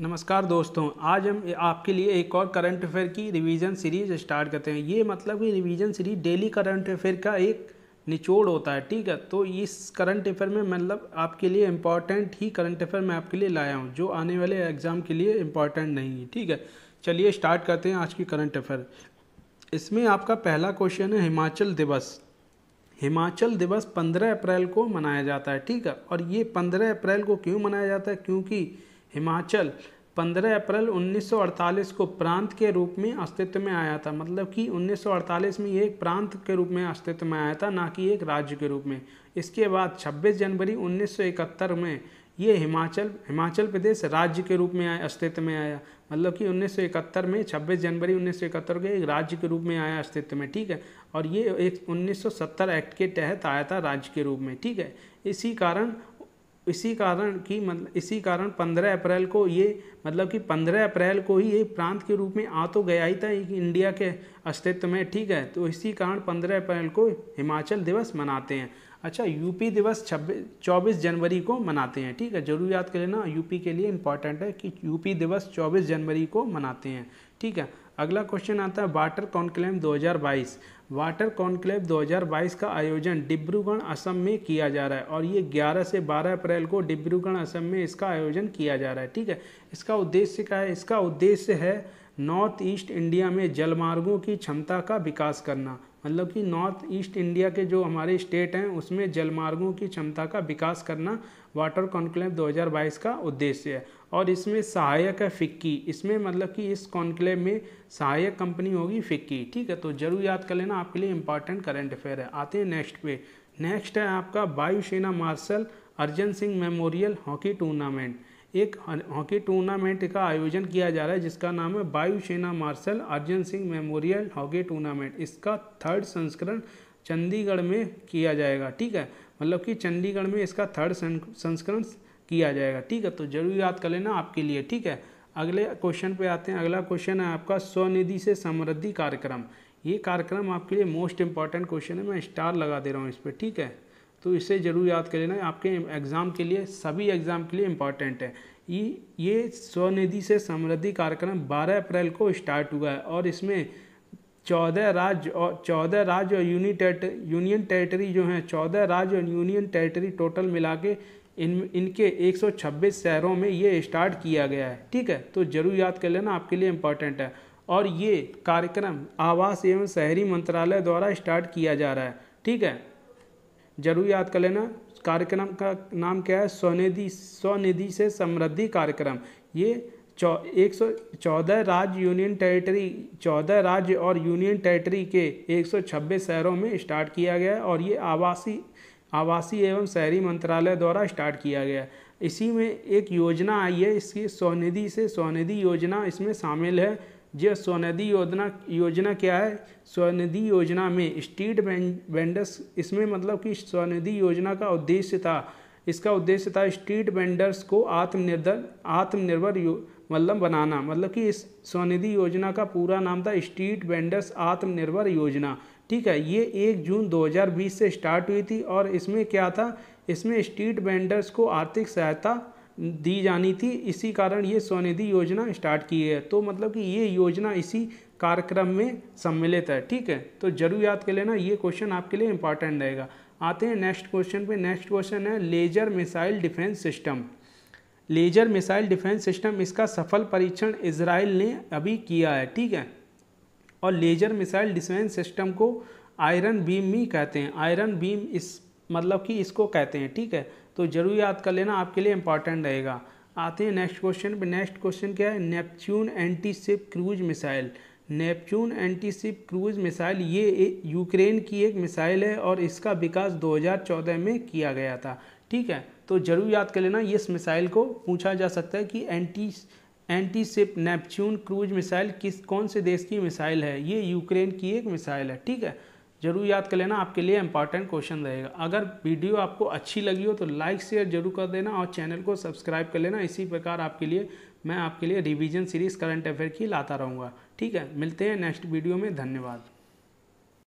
नमस्कार दोस्तों आज हम आपके लिए एक और करंट अफेयर की रिवीजन सीरीज स्टार्ट करते हैं ये मतलब कि revision series daily current affair का एक निचोड़ होता है ठीक है तो इस करंट अफेयर में मतलब आपके लिए इम्पॉर्टेंट ही करंट अफेयर मैं आपके लिए लाया हूँ जो आने वाले एग्ज़ाम के लिए इम्पॉर्टेंट नहीं है ठीक है चलिए स्टार्ट करते हैं आज की करंट अफेयर इसमें आपका पहला क्वेश्चन है हिमाचल दिवस हिमाचल दिवस पंद्रह अप्रैल को मनाया जाता है ठीक है और ये पंद्रह अप्रैल को क्यों मनाया जाता है क्योंकि हिमाचल 15 अप्रैल 1948 को प्रांत के रूप में अस्तित्व में आया था मतलब कि 1948 में ये एक प्रांत के रूप में अस्तित्व में आया था ना कि एक राज्य के रूप में इसके बाद 26 जनवरी 1971 में ये हिमाचल हिमाचल प्रदेश राज्य के रूप में आया अस्तित्व में आया मतलब कि 1971 में 26 जनवरी 1971 को एक राज्य के रूप में आया अस्तित्व में ठीक है और ये एक 1970 एक्ट के तहत आया था राज्य के रूप में ठीक है इसी कारण इसी कारण कि मतलब इसी कारण 15 अप्रैल को ये मतलब कि 15 अप्रैल को ही ये प्रांत के रूप में आ तो गया ही था इंडिया के अस्तित्व में ठीक है तो इसी कारण 15 अप्रैल को हिमाचल दिवस मनाते हैं अच्छा यूपी दिवस छब्बीस चौबीस जनवरी को मनाते हैं ठीक है जरूर याद कर लेना यूपी के लिए इम्पॉर्टेंट है कि यूपी दिवस चौबीस जनवरी को मनाते हैं ठीक है अगला क्वेश्चन आता है वाटर कॉन्क्लेव दो वाटर कॉन्क्लेव 2022 का आयोजन डिब्रूगढ़ असम में किया जा रहा है और ये 11 से 12 अप्रैल को डिब्रूगढ़ असम में इसका आयोजन किया जा रहा है ठीक है इसका उद्देश्य क्या है इसका उद्देश्य है नॉर्थ ईस्ट इंडिया में जलमार्गों की क्षमता का विकास करना मतलब कि नॉर्थ ईस्ट इंडिया के जो हमारे स्टेट हैं उसमें जलमार्गों की क्षमता का विकास करना वाटर कॉन्क्लेव 2022 का उद्देश्य है और इसमें सहायक है फिक्की इसमें मतलब कि इस कॉन्क्लेव में सहायक कंपनी होगी फिक्की ठीक है तो जरूर याद कर लेना आपके लिए इंपॉर्टेंट करंट अफेयर है आते हैं नेक्स्ट पे नेक्स्ट है आपका वायुसेना marshal Arjan Singh memorial hockey tournament एक हॉकी टूर्नामेंट का आयोजन किया जा रहा है जिसका नाम है वायुसेना marshal Arjan Singh memorial hockey tournament इसका थर्ड संस्करण चंडीगढ़ में किया जाएगा ठीक है मतलब कि चंडीगढ़ में इसका थर्ड संस्करण किया जाएगा ठीक है तो जरूर याद कर लेना आपके लिए ठीक है अगले क्वेश्चन पे आते हैं अगला क्वेश्चन है आपका स्वनिधि से समृद्धि कार्यक्रम ये कार्यक्रम आपके लिए मोस्ट इंपॉर्टेंट क्वेश्चन है मैं स्टार लगा दे रहा हूँ इस पर ठीक है तो इसे ज़रूर याद कर लेना आपके एग्ज़ाम के लिए सभी एग्ज़ाम के लिए इम्पॉर्टेंट है ये स्वनिधि से समृद्धि कार्यक्रम 12 अप्रैल को स्टार्ट हुआ है और इसमें चौदह राज्य और चौदह राज्य और यूनियन यूनिटेट यूनियन टेरिटरी जो हैं चौदह राज्य और यूनियन टेरिटरी टोटल मिला के इन इनके 126 शहरों में ये स्टार्ट किया गया है ठीक है तो ज़रूर याद कर लेना आपके लिए इम्पॉर्टेंट है और ये कार्यक्रम आवास एवं शहरी मंत्रालय द्वारा स्टार्ट किया जा रहा है ठीक है ज़रूर याद कर लेना कार्यक्रम का नाम क्या है स्वनिधि स्वनिधि से समृद्धि कार्यक्रम ये चौ एक सौ चौदह राज्य यूनियन टेरिटरी चौदह राज्य और यूनियन टेरिटरी के एक सौ छब्बीस शहरों में स्टार्ट किया गया है और ये आवासी आवासीय एवं शहरी मंत्रालय द्वारा स्टार्ट किया गया इसी में एक योजना आई है इसकी स्वनिधि से स्वनिधि योजना इसमें शामिल है यह स्वनिधि योजना योजना क्या है स्वनिधि योजना में स्ट्रीट वेंडर्स इसमें मतलब कि स्वनिधि योजना का उद्देश्य था इसका उद्देश्य था स्ट्रीट वेंडर्स को आत्मनिर्भर आत्मनिर्भर मतलब बनाना मतलब कि इस स्वनिधि योजना का पूरा नाम था स्ट्रीट वेंडर्स आत्मनिर्भर योजना ठीक है ये एक जून 2020 से स्टार्ट हुई थी और इसमें क्या था इसमें स्ट्रीट वेंडर्स को आर्थिक सहायता दी जानी थी इसी कारण ये स्वनिधि योजना स्टार्ट की है तो मतलब कि ये योजना इसी कार्यक्रम में सम्मिलित है ठीक है तो जरूर याद कर लेना ये क्वेश्चन आपके लिए इंपॉर्टेंट रहेगा आते हैं नेक्स्ट क्वेश्चन पे नेक्स्ट क्वेश्चन है laser missile defence system laser missile defence system इसका सफल परीक्षण इसराइल ने अभी किया है ठीक है और लेजर मिसाइल डिफेंस सिस्टम को आयरन बीम भी कहते हैं आयरन बीम इस मतलब कि इसको कहते हैं ठीक है तो ज़रूर याद कर लेना आपके लिए इंपॉर्टेंट रहेगा आते हैं नेक्स्ट क्वेश्चन पर नेक्स्ट क्वेश्चन क्या है Neptune anti ship cruise missile Neptune anti ship cruise missile ये यूक्रेन की एक मिसाइल है और इसका विकास 2014 में किया गया था ठीक है तो ज़रूर याद कर लेना इस मिसाइल को पूछा जा सकता है कि anti anti ship Neptune cruise missile किस कौन से देश की मिसाइल है ये यूक्रेन की एक मिसाइल है ठीक है जरूर याद कर लेना आपके लिए इंपॉर्टेंट क्वेश्चन रहेगा अगर वीडियो आपको अच्छी लगी हो तो लाइक शेयर जरूर कर देना और चैनल को सब्सक्राइब कर लेना इसी प्रकार आपके लिए मैं आपके लिए रिवीजन सीरीज करंट अफेयर की लाता रहूँगा ठीक है मिलते हैं नेक्स्ट वीडियो में धन्यवाद